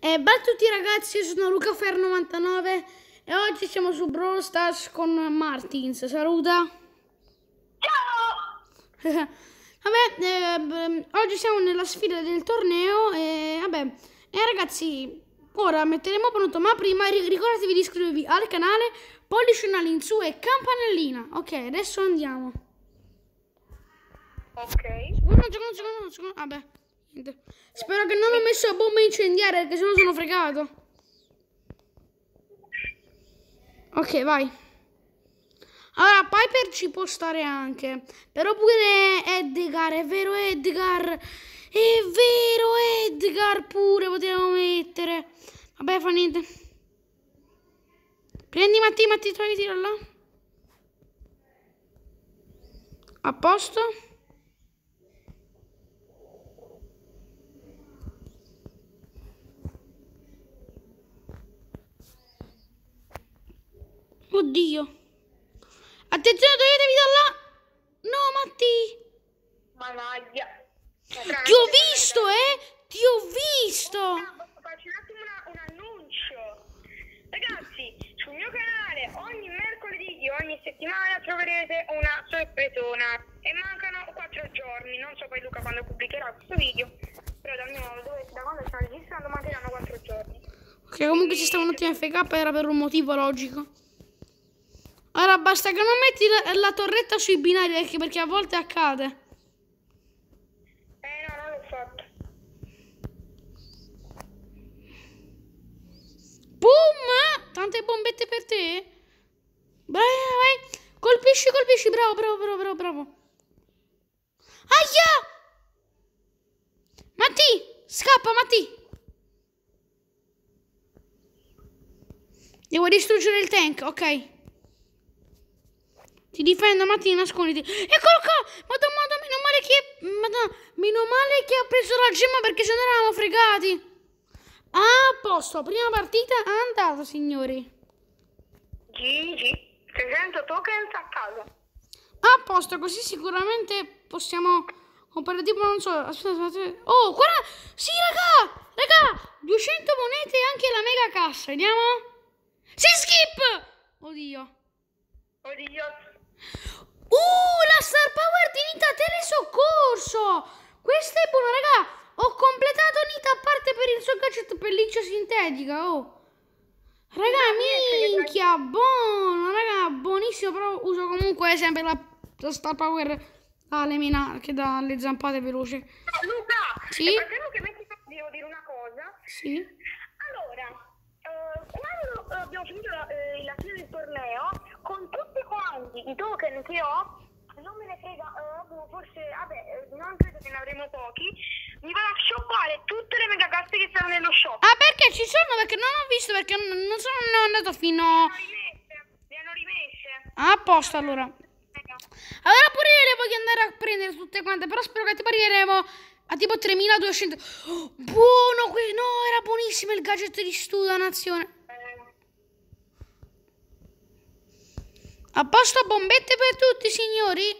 Eh, benvenuti ragazzi, io sono LucaFer99 e oggi siamo su Brawl Stars con Martins, saluta! Ciao! vabbè, eh, oggi siamo nella sfida del torneo e vabbè, e eh, ragazzi, ora metteremo pronto, ma prima ricordatevi di iscrivervi al canale, pollice in su e campanellina, ok, adesso andiamo. Ok. Uno, secondo, secondo, secondo, vabbè. Niente. Spero che non ho messo la bomba incendiaria perché sennò sono fregato. Ok, vai. Allora, Piper ci può stare anche. Però pure Edgar, è vero Edgar. È vero Edgar pure potevamo mettere. Vabbè, fa niente. Prendi Matti, Matti, tiro là. A posto. Oddio. Attenzione, toglietevi da là. No, Matti. Managlia. Cioè, Ti ho visto, eh. Ti ho visto. Faccio un attimo un annuncio. Ragazzi, sul mio canale ogni mercoledì di ogni settimana troverete una sorpresona. E mancano 4 giorni. Non so poi Luca quando pubblicherà questo video. Però da, mio, dove, da quando sta registrando mancheranno 4 giorni. Che comunque ci stava un attimo FK era per un motivo logico. Ora basta che non metti la, la torretta sui binari perché, perché a volte accade. Eh no, non l'ho fatto. Boom! Tante bombette per te? Vai, vai. Colpisci, colpisci. Bravo, bravo, bravo, bravo, bravo. Aia! Matti! Scappa, Matti! Devo distruggere il tank, ok. Ti difendo, Matti, nasconditi. Eccolo qua! Madonna, madonna, meno male che... Madonna, meno male che ha preso la gemma perché se ne eravamo fregati. a posto. Prima partita andata, signori. Gigi, 300 tokens a casa. a posto, così sicuramente possiamo comprare tipo, non so... Aspetta, aspetta. Oh, guarda! Sì, raga! Raga! 200 monete e anche la mega cassa. Vediamo? Si, skip! Oddio. Oddio, Uh, la Star Power di Nita Telesoccorso! Questa è buona, raga! Ho completato Nita a parte per il suo gadget pelliccia sintetica, oh! Raga, minchia, buono, raga, buonissimo, però uso comunque sempre la, la Star Power alle leminare, che dà le zampate veloce. Ah, Luca! Sì? che me ti devo dire una cosa. Sì? Allora, eh, eh abbiamo finito i token che ho non me ne frega, oh, forse, vabbè, eh, non credo che ne avremo pochi. Mi vado a shoppare tutte le megacasse che stanno nello shop. Ah, perché ci sono? Perché non ho visto, perché non sono andato fino... Le hanno rimesse. Ah, apposta allora. Allora pure io devo andare a prendere tutte quante, però spero che tipo arriveremo a tipo 3200. Oh, buono, no, era buonissimo il gadget di studio, nazione. Apposta bombette per tutti, signori.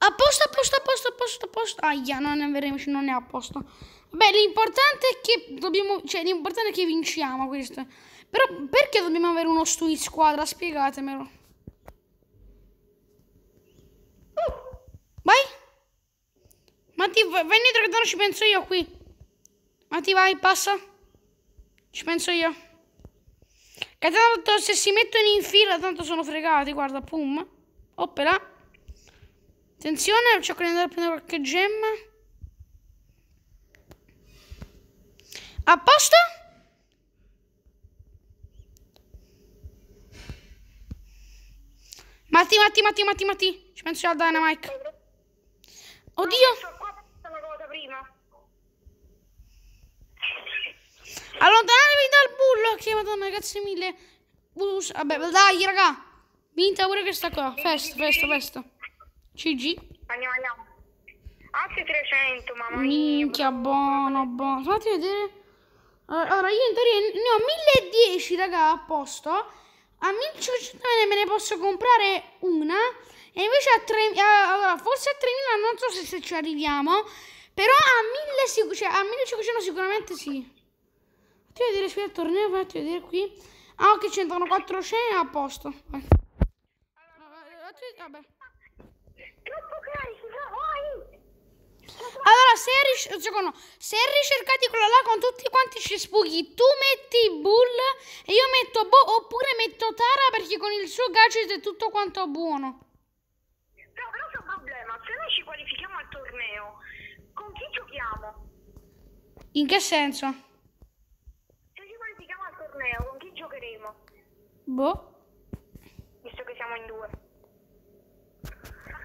Apposta, apposta, apposta, apposta, apposta. Aia, non è, non è apposta. Beh, l'importante è che dobbiamo. Cioè, l'importante è che vinciamo questo. Però perché dobbiamo avere uno studi squadra? Spiegatemelo. Vai. Matti, vai indietro che non ci penso io qui. Ma ti vai, passa. Ci penso io. Che tanto se si mettono in fila tanto sono fregati, guarda, pum. Opera. Attenzione, cerco di andare a prendere qualche gemma. A posto? Matti, Matti, Matti, Matti, Matti. Ci penso io al Dynamite. Oddio. Allontanatevi dal bullo. Che madonna, grazie mille. Bus, vabbè, dai, raga. Vinta pure questa qua. Festa, festa, festa. CG. Andiamo, andiamo. Anzi ah, 300, mamma mia. Minchia, buono, buono. Fatti vedere. Allora, io in teoria ne ho 1010, raga, a posto. A 1500 me ne posso comprare una. E invece a 3... Eh, allora, forse a 3000 non so se, se ci arriviamo. Però a, 1000, cioè a 1500 sicuramente sì. Ti vedere sfida il torneo, fatti eh, vedere qui. Ah, ok, c'entrano 4 scene a posto. Vai. Eh, eh, vabbè. Allora, se, secondo, se ricercati quello là con tutti quanti ci spughi, tu metti Bull e io metto Bo oppure metto Tara perché con il suo gadget è tutto quanto buono. No, però c'è un problema, se noi ci qualifichiamo al torneo, con chi giochiamo? In che senso? torneo, con chi giocheremo? Boh. Visto che siamo in due.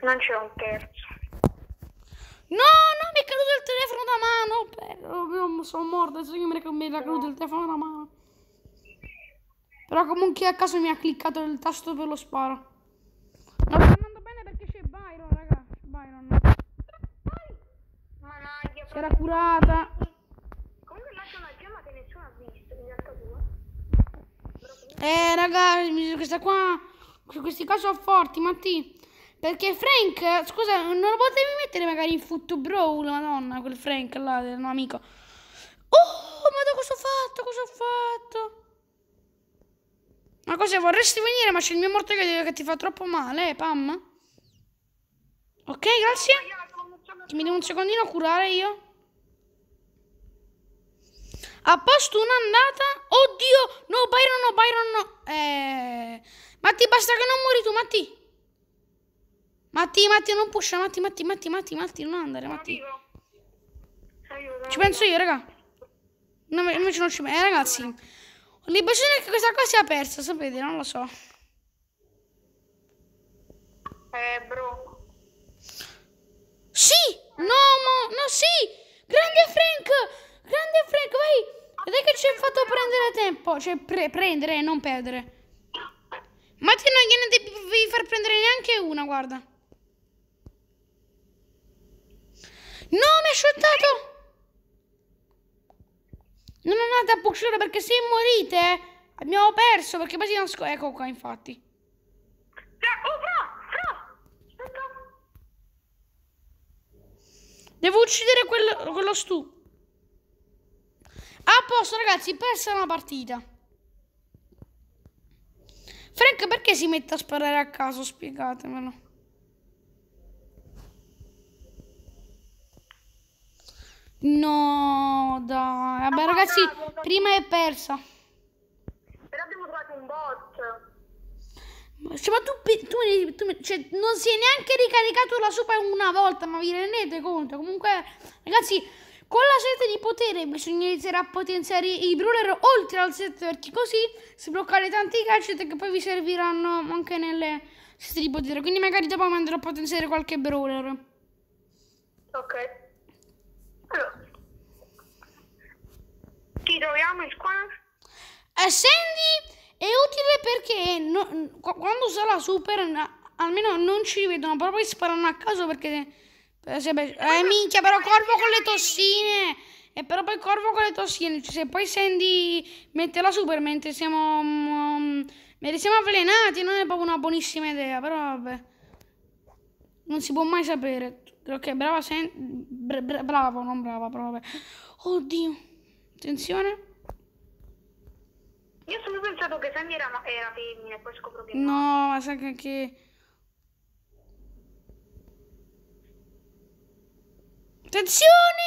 Non c'è un terzo. No, no, mi è caduto il telefono da mano. Però sono morto, adesso che mi è caduto il telefono da mano. Però comunque a caso mi ha cliccato il tasto per lo sparo. Non sta andando bene perché c'è Byron, raga. C'è Byron. C'era curata. Eh, ragazzi, questa qua. Questi qua sono forti, Matti. Perché Frank, scusa, non lo potevi mettere magari in Foot Brawl, madonna, quel Frank là del mio amico. Oh, ma cosa ho fatto? Cosa ho fatto? Ma cosa vorresti venire? Ma c'è il mio morto che, che ti fa troppo male, eh, Pam? Ok, grazie. Mi devo un secondino a curare io ha posto un'annata. Oddio, no, Byron, no, Byron, no. Eh... Matti, basta che non muori tu, Matti. Matti, Matti, non pusha, Matti, Matti, Matti, Matti, Matti, non andare, Matti. Ci penso io, raga. No, invece non ci penso. Eh, ragazzi, L'impressione è che questa cosa sia persa, sapete, non lo so. Eh, bro. Sì! No, ma... no, sì! Grande Frank! Grande Frank, vai! Vedete che ci hai fatto prendere tempo. Cioè, pre prendere e non perdere. Ma te non gliene devi far prendere neanche una, guarda. No, mi ha shottato! Non andate a puxare perché se morite eh. abbiamo perso perché poi si nasconde. Ecco qua, infatti. Oh, Devo uccidere quello, quello stupido. A posto ragazzi, persa una partita. Frank perché si mette a sparare a caso? Spiegatemelo. No, dai. Vabbè ragazzi, prima è persa. Però abbiamo trovato un bot. Cioè, ma tu, tu, tu cioè, non si è neanche ricaricato la super una volta, ma vi rendete conto? Comunque, ragazzi, con la sete di potere bisogna iniziare a potenziare i brawler oltre al set perché così sbloccare tanti gadget che poi vi serviranno anche nelle sete di potere. Quindi magari dopo mi andrò a potenziare qualche brawler. Ok. Allora. Ti troviamo in squadra? Eh, Sandy è utile perché no, quando usa la super almeno non ci vedono, però poi sparano a caso perché eh, eh minchia però corvo con le tossine E eh, però poi corvo con le tossine cioè, Se poi Sandy mette la super mentre siamo mm, mm, Mentre siamo avvelenati Non è proprio una buonissima idea Però vabbè Non si può mai sapere Ok brava Sandy bra bra Bravo non brava però vabbè Oddio Attenzione Io sono pensato che Sandy era, era femmina E poi scopro che No ma sa che Attenzione!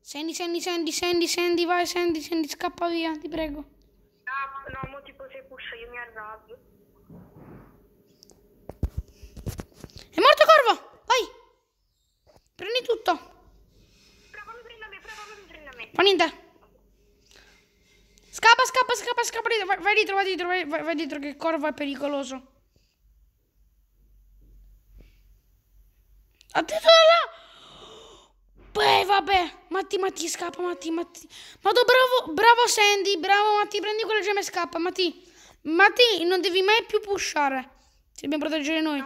Sandy, Sandy, Sandy, Sandy, Sandy, vai, Sandy, Sandy, scappa via, ti prego. No, no, mo tipo se pusha io mi arrabbio. È morto Corvo, vai! Prendi tutto. Provami, prendi a me, provami, prendi Fa niente. Scappa, scappa, scappa, scappa, vai, vai dietro, vai dietro, vai, vai dietro che Corvo è pericoloso. Attenzione Beh, vabbè, Matti, Matti, scappa, Matti, Matti. Vado, bravo, bravo Sandy, bravo Matti, prendi quella gemma e scappa, Matti. Matti, non devi mai più pushare. Ti dobbiamo proteggere noi.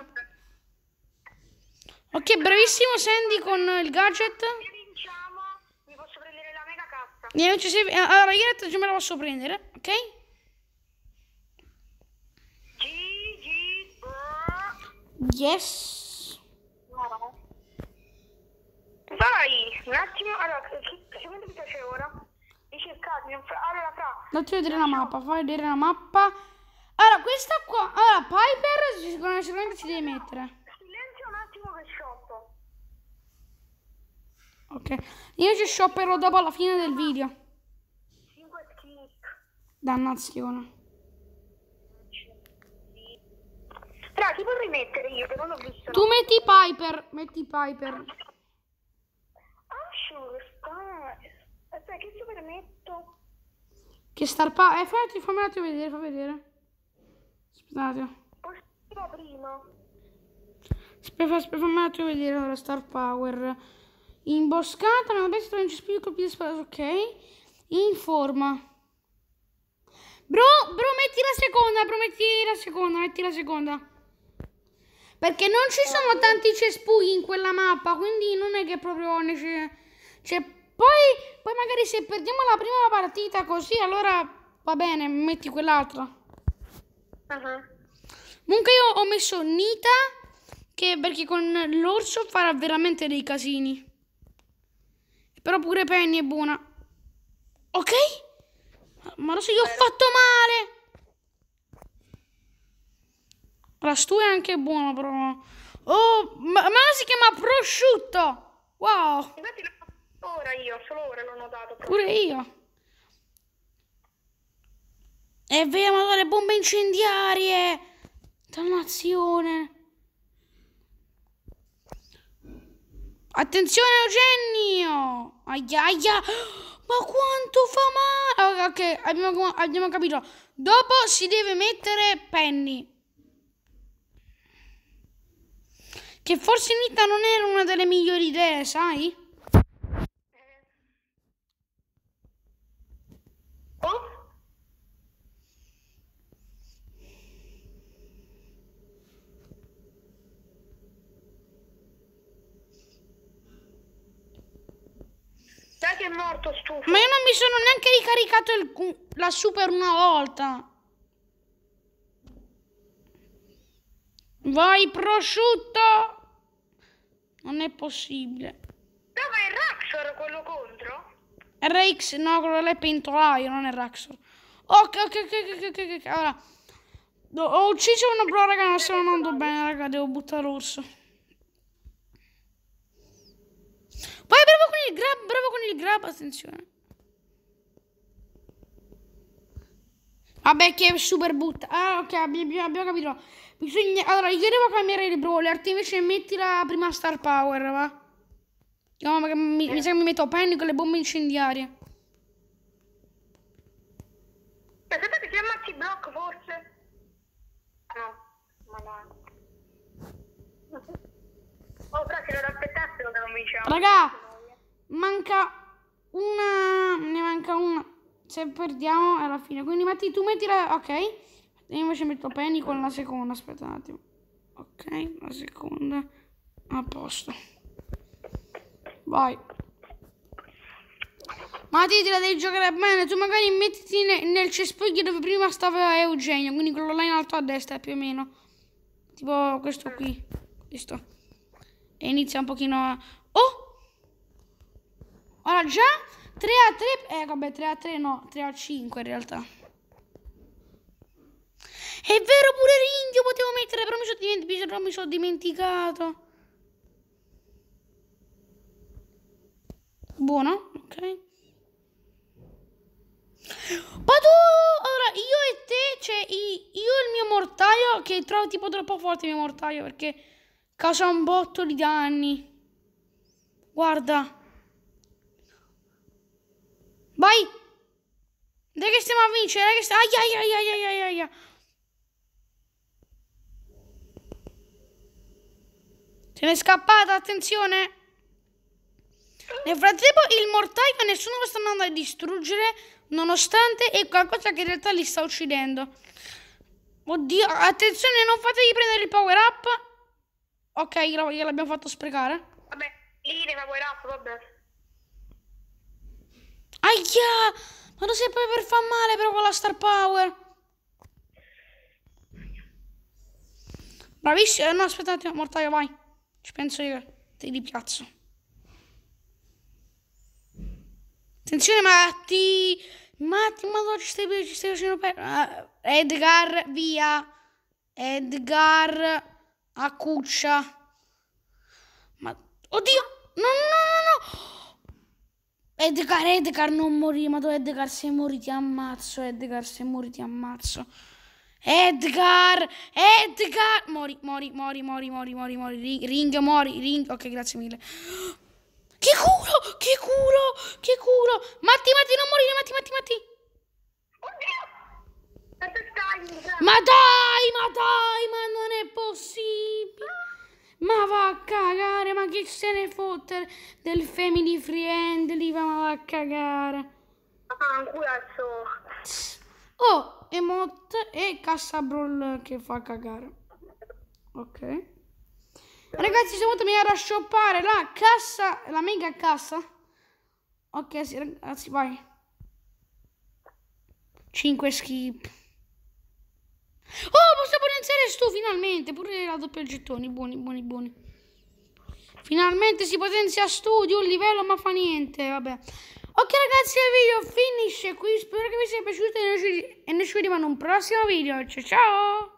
Ok, bravissimo Sandy con il gadget. vinciamo, mi posso prendere la mega cassa. Eh, non ci eh, Allora, io la gemma la posso prendere, ok? Yes. Vai, un attimo, allora, che secondo mi piace ora? Ricercati, allora fra... Fatti vedere la mappa, fai vedere la mappa. Allora, questa qua, allora, Piper sicuramente ci devi mettere. Silenzio un attimo che shoppo. Ok, io ci shopperò dopo alla fine del video. 5 click. Dannazione. Fra, chi potrei mettere io che non ho visto? Tu metti Piper, metti Piper. Aspetta, che supermetto? Che starpa... Eh, fatti, fammi un attimo vedere, fa vedere. Aspettate. Usciva prima. Aspetta, aspetta, fammi un attimo vedere, allora, star power. Imboscata, non penso che non ci spiego colpi di spada, ok. In forma. Bro, bro, metti la seconda, bro, metti la seconda, metti la seconda. Perché non ci sono tanti cespugli in quella mappa, quindi non è che proprio c'è cioè, poi, poi magari se perdiamo la prima partita così, allora va bene, metti quell'altra. Uh-huh. Comunque io ho messo Nita, che perché con l'orso farà veramente dei casini. Però pure Penny è buona. Ok? Ma lo so, io ho fatto male! La Stu è anche buona, però. Oh, ma, ma si chiama prosciutto! Wow! Ora io, solo ora l'ho notato. Proprio. Pure io. E vediamo le bombe incendiarie! Dannazione! Attenzione Eugenio! Aia aia! Ma quanto fa male! Ah, ok, abbiamo, abbiamo capito. Dopo si deve mettere Penny. Che forse in Italia non era una delle migliori idee, sai? Eh? che è morto stufo. Ma io non mi sono neanche ricaricato il, la super una volta. Vai prosciutto! Non è possibile. Dove no, è Raxor quello contro? RX, no, quello è pentolaio, non è Raxor. Ok, ok, ok, ok, ok, ok, allora. Ho ucciso uno, però raga, non sto andando bene, raga, devo buttare l'orso. Poi bravo con il grab, bravo con il grab, attenzione. Vabbè, che è super butta. Ah, ok, abbiamo, abbiamo capito. Bisogna... Allora, io devo cambiare il brawler, te invece metti la prima star power, va. No, ma mi, mi eh. sa che mi metto a panico le bombe incendiarie. Ma sapete che ammazzi blocco forse? Ah, no, ma no. Oh, però se lo aspettassero che non vinciamo. Raga, manca una... ne manca una. Se perdiamo è la fine. Quindi metti, tu metti la... ok. Io invece metto Penny con la seconda, aspetta un attimo. Ok, la seconda. A posto. Vai. Ma ti te la devi giocare bene, tu magari mettiti nel, nel cespuglio dove prima stava Eugenio, quindi quello là in alto a destra più o meno. Tipo questo qui, questo. E inizia un pochino a... Oh! Ora già 3 a 3, eh vabbè 3 a 3 no, 3 a 5 in realtà. È vero pure Ringhio potevo mettere, però mi sono dimenticato. Buono, ok. Padu! Allora, io e te, cioè io e il mio mortaio, che trovo tipo troppo forte il mio mortaio, perché causa un botto di danni. Guarda. Vai! Dai che stiamo a vincere, dai che stiamo... Ai, ai, ai, ai, ai, ai, ai. Se n'è scappata, attenzione! Nel frattempo il mortaio nessuno lo sta andando a distruggere nonostante è qualcosa che in realtà li sta uccidendo. Oddio, attenzione, non fategli prendere il power up. Ok, gliel'abbiamo fatto sprecare. Vabbè, lì deve power up, vabbè. Aia! Ma lo sempre per far male però con la star power. Bravissimo, eh, no aspettate, mortaio vai. Ci penso io, ti ripiazzo. Attenzione, Matti! Matti, Ma, ci stai, ci stai facendo per... Uh, Edgar, via. Edgar, a cuccia. Ma... Oddio! No, no, no, no! Edgar, Edgar, non morire. Ma tu, Edgar, se muori ti ammazzo. Edgar, se muori ti ammazzo. Edgar! Edgar! Mori, mori, mori, mori, mori, mori, mori. Ring, mori, ring. Ok, grazie mille. Che culo, che culo, che culo. Matti, Matti, non morire, Matti, Matti, Matti. Ma dai, ma dai, ma non è possibile. Ma va a cagare, ma chi se ne fotte del family friendly, ma va a cagare. Ah, un culazzo. Oh, e Mot e Cassabrol che fa cagare. Ok. Ragazzi, sono venuto mi a shoppare la cassa, la mega cassa. Ok, sì, ragazzi, vai. 5 skip. Oh, posso potenziare sto finalmente, pure la doppia gettoni, buoni, buoni, buoni. Finalmente si potenzia studio, un livello, ma fa niente, vabbè. Ok ragazzi il video finisce qui, spero che vi sia piaciuto e noi ci vediamo in un prossimo video, ciao ciao!